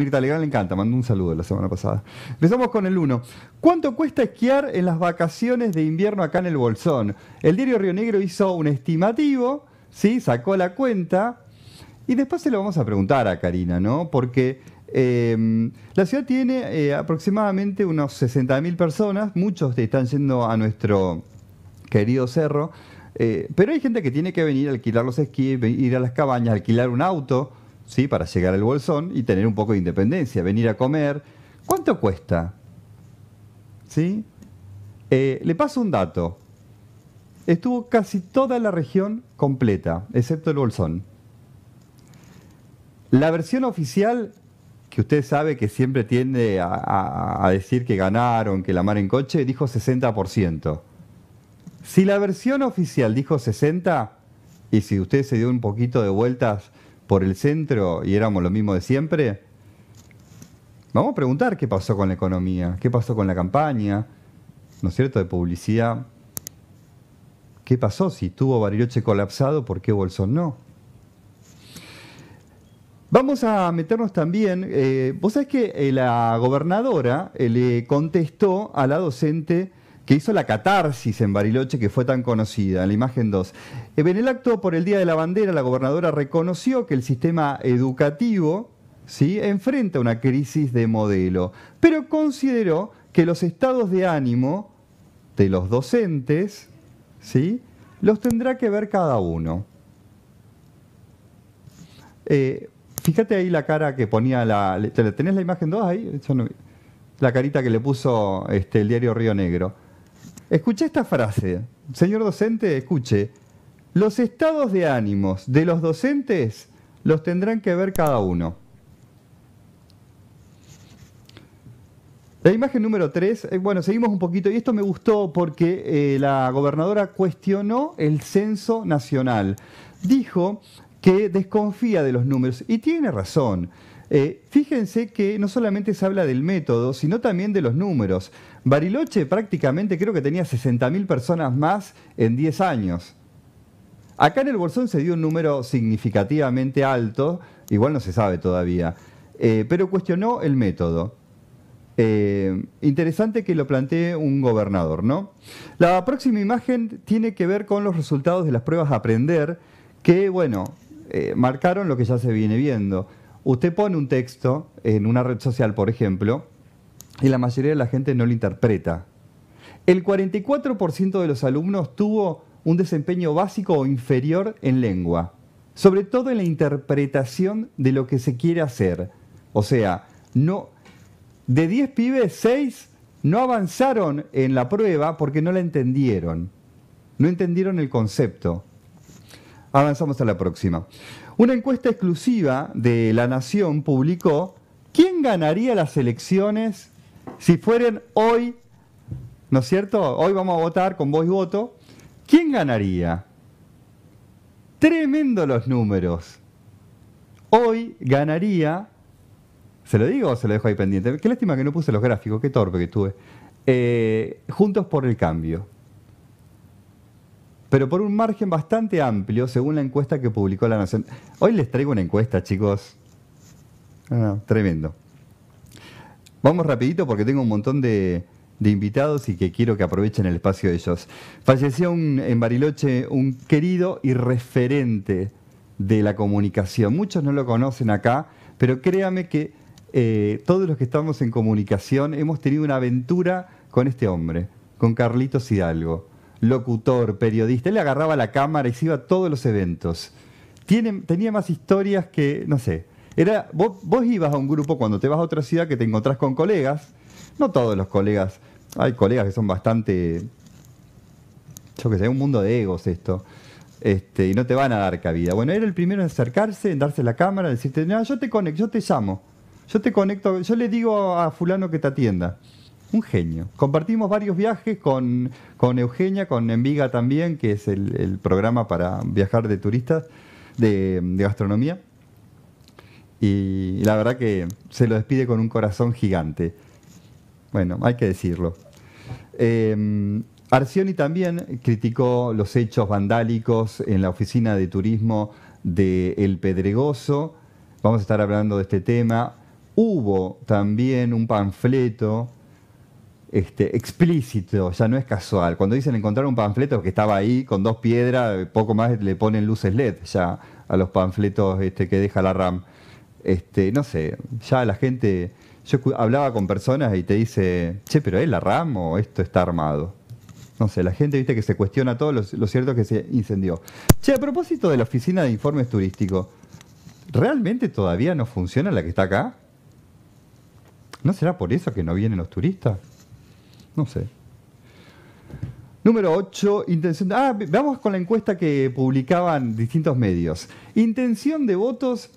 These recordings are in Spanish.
Mirta Legal le encanta, mandó un saludo la semana pasada. Empezamos con el 1. ¿Cuánto cuesta esquiar en las vacaciones de invierno acá en el Bolsón? El diario Río Negro hizo un estimativo, ¿sí? sacó la cuenta y después se lo vamos a preguntar a Karina, ¿no? Porque em, la ciudad tiene eh, aproximadamente unos 60.000 personas, muchos están yendo a nuestro querido cerro, eh, pero hay gente que tiene que venir a alquilar los esquís, ir a las cabañas, alquilar un auto ¿sí? Para llegar al bolsón y tener un poco de independencia, venir a comer. ¿Cuánto cuesta? ¿Sí? Eh, le paso un dato. Estuvo casi toda la región completa, excepto el bolsón. La versión oficial, que usted sabe que siempre tiende a, a decir que ganaron, que la mar en coche, dijo 60%. Si la versión oficial dijo 60, y si usted se dio un poquito de vueltas, por el centro y éramos lo mismo de siempre? Vamos a preguntar qué pasó con la economía, qué pasó con la campaña, ¿no es cierto?, de publicidad. ¿Qué pasó? Si tuvo Bariloche colapsado, ¿por qué Bolsón no? Vamos a meternos también, eh, vos sabés que eh, la gobernadora eh, le contestó a la docente que hizo la catarsis en Bariloche que fue tan conocida, en la imagen 2. Eh, en el acto por el Día de la Bandera, la gobernadora reconoció que el sistema educativo ¿sí? enfrenta una crisis de modelo, pero consideró que los estados de ánimo de los docentes ¿sí? los tendrá que ver cada uno. Eh, fíjate ahí la cara que ponía la... ¿Tenés la imagen 2 ahí? la carita que le puso este, el diario Río Negro. Escuché esta frase. Señor docente, escuche. Los estados de ánimos de los docentes los tendrán que ver cada uno. La imagen número 3, eh, bueno, seguimos un poquito, y esto me gustó porque eh, la gobernadora cuestionó el censo nacional. Dijo que desconfía de los números, y tiene razón. Eh, fíjense que no solamente se habla del método, sino también de los números. Bariloche prácticamente creo que tenía 60.000 personas más en 10 años. Acá en el Bolsón se dio un número significativamente alto, igual no se sabe todavía, eh, pero cuestionó el método. Eh, interesante que lo plantee un gobernador, ¿no? La próxima imagen tiene que ver con los resultados de las pruebas a aprender, que, bueno, marcaron lo que ya se viene viendo. Usted pone un texto en una red social, por ejemplo, y la mayoría de la gente no lo interpreta. El 44% de los alumnos tuvo un desempeño básico o inferior en lengua, sobre todo en la interpretación de lo que se quiere hacer. O sea, no, de 10 pibes, 6 no avanzaron en la prueba porque no la entendieron, no entendieron el concepto. Avanzamos a la próxima. Una encuesta exclusiva de La Nación publicó quién ganaría las elecciones si fueran hoy, ¿no es cierto? Hoy vamos a votar con voz y voto. ¿Quién ganaría? Tremendo los números. Hoy ganaría, se lo digo o se lo dejo ahí pendiente, qué lástima que no puse los gráficos, qué torpe que estuve, eh, Juntos por el Cambio pero por un margen bastante amplio, según la encuesta que publicó La Nación. Hoy les traigo una encuesta, chicos. Ah, tremendo. Vamos rapidito porque tengo un montón de, invitados y que quiero que aprovechen el espacio de ellos. Falleció en Bariloche un querido y referente de la comunicación. Muchos no lo conocen acá, pero créame que eh, todos los que estamos en comunicación hemos tenido una aventura con este hombre, con Carlitos Hidalgo locutor, periodista. Él agarraba la cámara y se iba a todos los eventos. tenía más historias que, no sé. Era, vos, ibas a un grupo cuando te vas a otra ciudad que te encontrás con colegas. No todos los colegas. Hay colegas que son bastante. Yo qué sé, un mundo de egos esto. Este, y no te van a dar cabida. Bueno, era el primero en acercarse, en darse la cámara, decirte, no, yo te conecto, yo te llamo. Yo te conecto, yo le digo a fulano que te atienda. Un genio. Compartimos varios viajes con, Eugenia, con Enviga también, que es el, programa para viajar de turistas de, gastronomía. Y la verdad que se lo despide con un corazón gigante. Bueno, hay que decirlo. Em, Arcioni también criticó los hechos vandálicos en la oficina de turismo de El Pedregoso. Vamos a estar hablando de este tema. Hubo también un panfleto este, explícito, ya no es casual. Cuando dicen encontrar un panfleto que estaba ahí con dos piedras, poco más le ponen luces LED ya a los panfletos este, que deja la RAM. Este, no sé, ya la gente, yo hablaba con personas y te dice, che, pero ¿es la RAM o esto está armado? No sé, la gente viste que se cuestiona todo, lo, lo cierto es que se incendió. Che, a propósito de la oficina de informes turísticos, ¿realmente todavía no funciona la que está acá? ¿No será por eso que no vienen los turistas? No sé. Número 8, intención. Ah, vamos con la encuesta que publicaban distintos medios. Intención de votos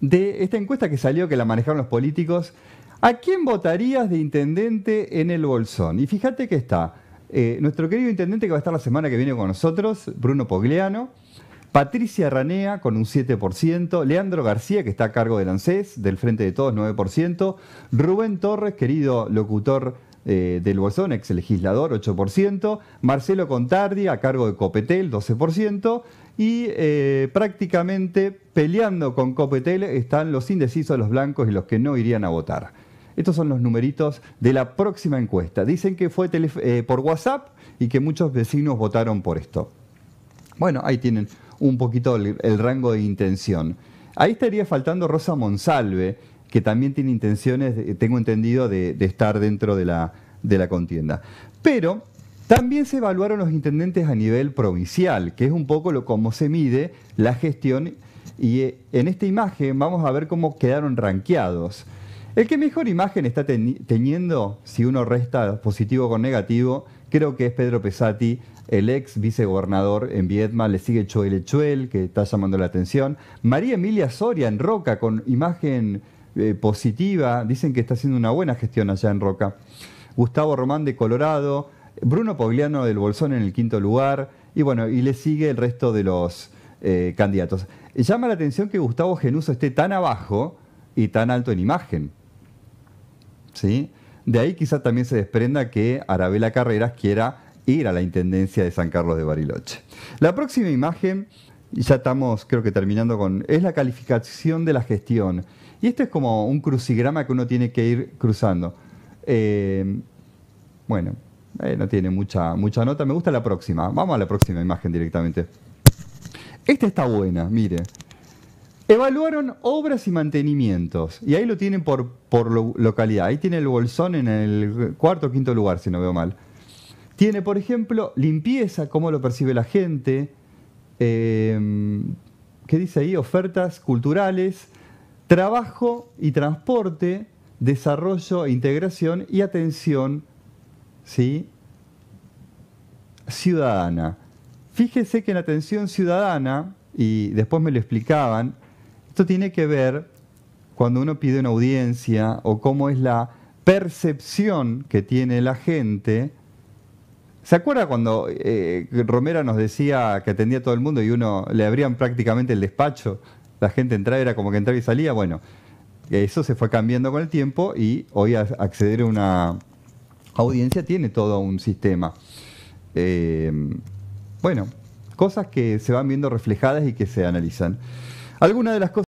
de esta encuesta que salió, que la manejaron los políticos. ¿A quién votarías de intendente en el Bolsón? Y fíjate que está eh, nuestro querido intendente que va a estar la semana que viene con nosotros, Bruno Pogliano. Patricia Ranea con un 7%, Leandro García, que está a cargo del ANSES, del Frente de Todos, 9%, Rubén Torres, querido locutor eh, del Bolsón, ex legislador, 8%, Marcelo Contardi a cargo de Copetel, 12%, y eh, prácticamente peleando con Copetel están los indecisos, los blancos y los que no irían a votar. Estos son los numeritos de la próxima encuesta. Dicen que fue eh, por WhatsApp y que muchos vecinos votaron por esto. Bueno, ahí tienen un poquito el rango de intención. Ahí estaría faltando Rosa Monsalve, que también tiene intenciones, eh, tengo entendido, de, estar dentro de la, contienda. Pero también se evaluaron los intendentes a nivel provincial, que es un poco lo como se mide la gestión. Y eh, en esta imagen vamos a ver cómo quedaron ranqueados. El que mejor imagen está teniendo, si uno resta positivo con negativo, creo que es Pedro Pesati, el ex vicegobernador en Viedma, le sigue Choel Echuel, que está llamando la atención. María Emilia Soria en Roca, con imagen eh, positiva. Dicen que está haciendo una buena gestión allá en Roca. Gustavo Román de Colorado, Bruno Pogliano del Bolsón en el quinto lugar, y bueno, y le sigue el resto de los eh, candidatos. Llama la atención que Gustavo Genuso esté tan abajo y tan alto en imagen. ¿Sí? De ahí quizás también se desprenda que Arabela Carreras quiera ir a la Intendencia de San Carlos de Bariloche. La próxima imagen, ya estamos creo que terminando con, es la calificación de la gestión. Y este es como un crucigrama que uno tiene que ir cruzando. Eh, bueno, eh, no tiene mucha, mucha nota. Me gusta la próxima. Vamos a la próxima imagen directamente. Esta está buena, mire. Evaluaron obras y mantenimientos. Y ahí lo tienen por, localidad. Ahí tiene el bolsón en el cuarto o quinto lugar, si no veo mal. Tiene, por ejemplo, limpieza, cómo lo percibe la gente. Eh, ¿Qué dice ahí? Ofertas culturales, trabajo y transporte, desarrollo, e integración y atención ciudadana. Fíjese que en atención ciudadana, y después me lo explicaban, esto tiene que ver cuando uno pide una audiencia o cómo es la percepción que tiene la gente. ¿Se acuerda cuando eh, Romera nos decía que atendía a todo el mundo y uno le abrían prácticamente el despacho? la gente entraba, era como que entraba y salía. Bueno, eso se fue cambiando con el tiempo y hoy acceder a una audiencia tiene todo un sistema. Em, bueno, cosas que se van viendo reflejadas y que se analizan. Algunas de las cosas